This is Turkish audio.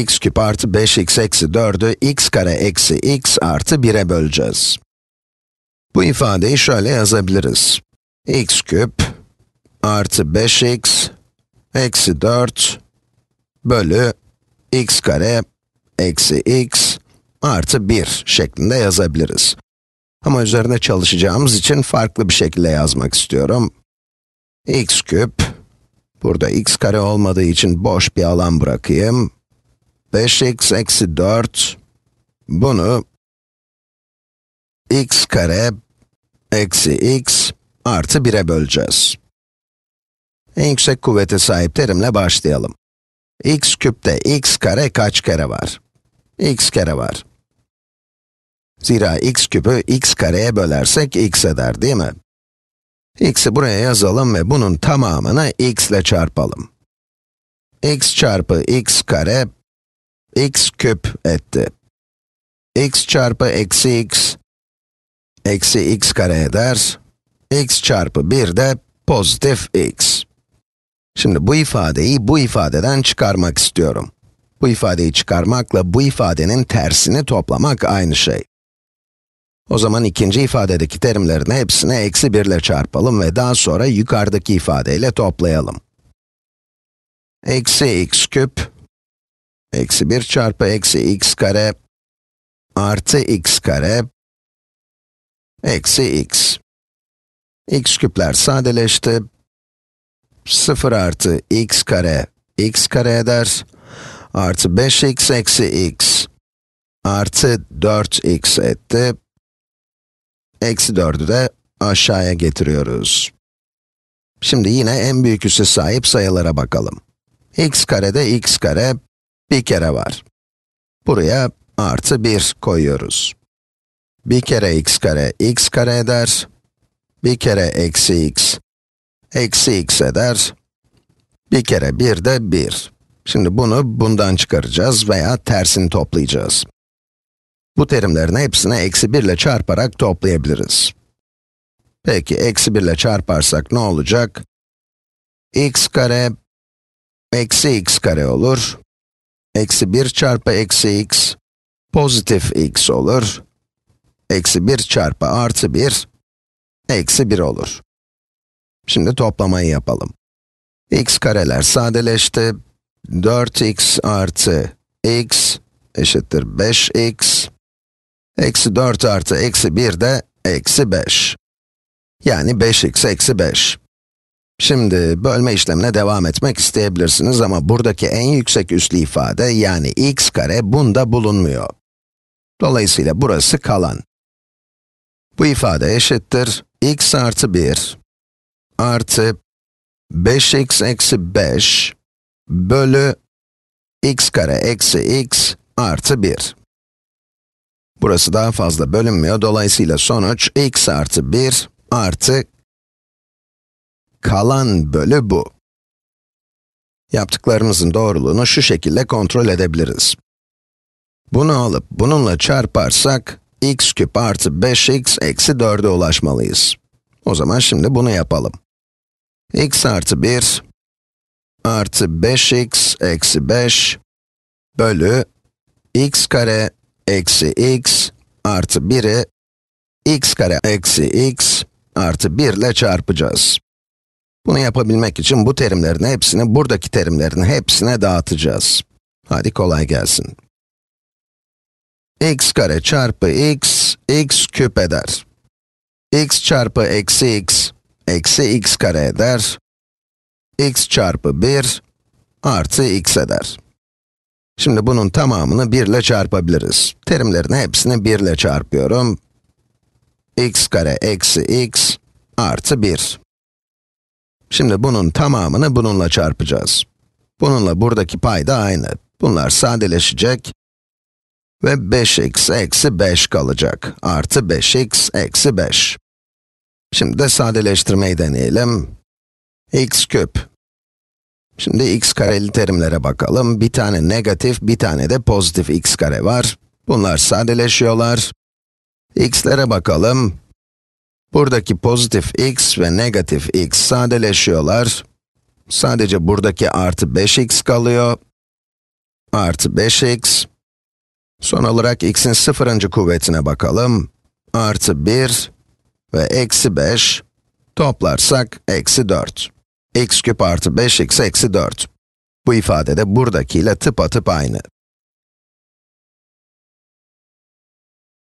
x küp artı 5x eksi 4'ü x kare eksi x artı 1'e böleceğiz. Bu ifadeyi şöyle yazabiliriz. x küp artı 5x eksi 4 bölü x kare eksi x artı 1 şeklinde yazabiliriz. Ama üzerine çalışacağımız için farklı bir şekilde yazmak istiyorum. x küp, burada x kare olmadığı için boş bir alan bırakayım. 5x eksi 4, bunu x kare eksi x artı 1'e böleceğiz. En yüksek kuvvete sahip terimle başlayalım. x küpte x kare kaç kere var? x kere var. Zira x küpü x kareye bölersek x eder değil mi? x'i buraya yazalım ve bunun tamamını x ile çarpalım. x çarpı x kare x küp etti. x çarpı eksi x, eksi x kare eder. x çarpı 1 de pozitif x. Şimdi bu ifadeyi bu ifadeden çıkarmak istiyorum. Bu ifadeyi çıkarmakla bu ifadenin tersini toplamak aynı şey. O zaman ikinci ifadedeki terimlerin hepsini eksi 1 ile çarpalım ve daha sonra yukarıdaki ifadeyle toplayalım. Eksi x küp Eksi 1 çarpı eksi x kare artı x kare eksi x. x küpler sadeleşti. 0 artı x kare x kare eder. Artı 5x eksi x artı 4x etti. Eksi 4'ü de aşağıya getiriyoruz. Şimdi yine en büyük üsse sahip sayılara bakalım. x karede x kare bir kere var. Buraya artı 1 koyuyoruz. Bir kere x kare x kare eder. Bir kere eksi x eksi x eder. Bir kere 1 de 1. Şimdi bunu bundan çıkaracağız veya tersini toplayacağız. Bu terimlerin hepsini eksi 1 ile çarparak toplayabiliriz. Peki, eksi 1 ile çarparsak ne olacak? x kare eksi x kare olur. Eksi 1 çarpı eksi x, pozitif x olur. Eksi 1 çarpı artı 1, eksi 1 olur. Şimdi toplamayı yapalım. x kareler sadeleşti. 4x artı x eşittir 5x. Eksi 4 artı eksi 1 de eksi 5. Yani 5x eksi 5. Şimdi bölme işlemine devam etmek isteyebilirsiniz ama buradaki en yüksek üslü ifade yani x kare bunda bulunmuyor. Dolayısıyla burası kalan. Bu ifade eşittir x artı 1 artı 5x eksi 5 bölü x kare eksi x artı 1. Burası daha fazla bölünmüyor, dolayısıyla sonuç x artı 1 artı kalan bölü bu. Yaptıklarımızın doğruluğunu şu şekilde kontrol edebiliriz. Bunu alıp bununla çarparsak, x küp artı 5x eksi 4'e ulaşmalıyız. O zaman şimdi bunu yapalım. x artı 1 artı 5x eksi 5 bölü x kare eksi x artı 1'i x kare eksi x artı 1 ile çarpacağız. Bunu yapabilmek için bu terimlerin hepsini buradaki terimlerin hepsine dağıtacağız. Hadi kolay gelsin. x kare çarpı x, x küp eder. x çarpı eksi x, eksi x kare eder. x çarpı 1, artı x eder. Şimdi bunun tamamını 1 ile çarpabiliriz. Terimlerin hepsini 1 ile çarpıyorum. x kare eksi x artı 1. Şimdi bunun tamamını bununla çarpacağız. Bununla buradaki pay da aynı. Bunlar sadeleşecek ve 5x eksi 5 kalacak. Artı 5x eksi 5. Şimdi de sadeleştirmeyi deneyelim. x küp. Şimdi x kareli terimlere bakalım. Bir tane negatif, bir tane de pozitif x kare var. Bunlar sadeleşiyorlar. x'lere bakalım. Buradaki pozitif x ve negatif x sadeleşiyorlar. Sadece buradaki artı 5x kalıyor. Artı 5x. Son olarak x'in sıfırıncı kuvvetine bakalım. Artı 1 ve eksi 5. Toplarsak eksi 4. x küp artı 5x eksi 4. Bu ifade de buradakiyle tıpatıp aynı.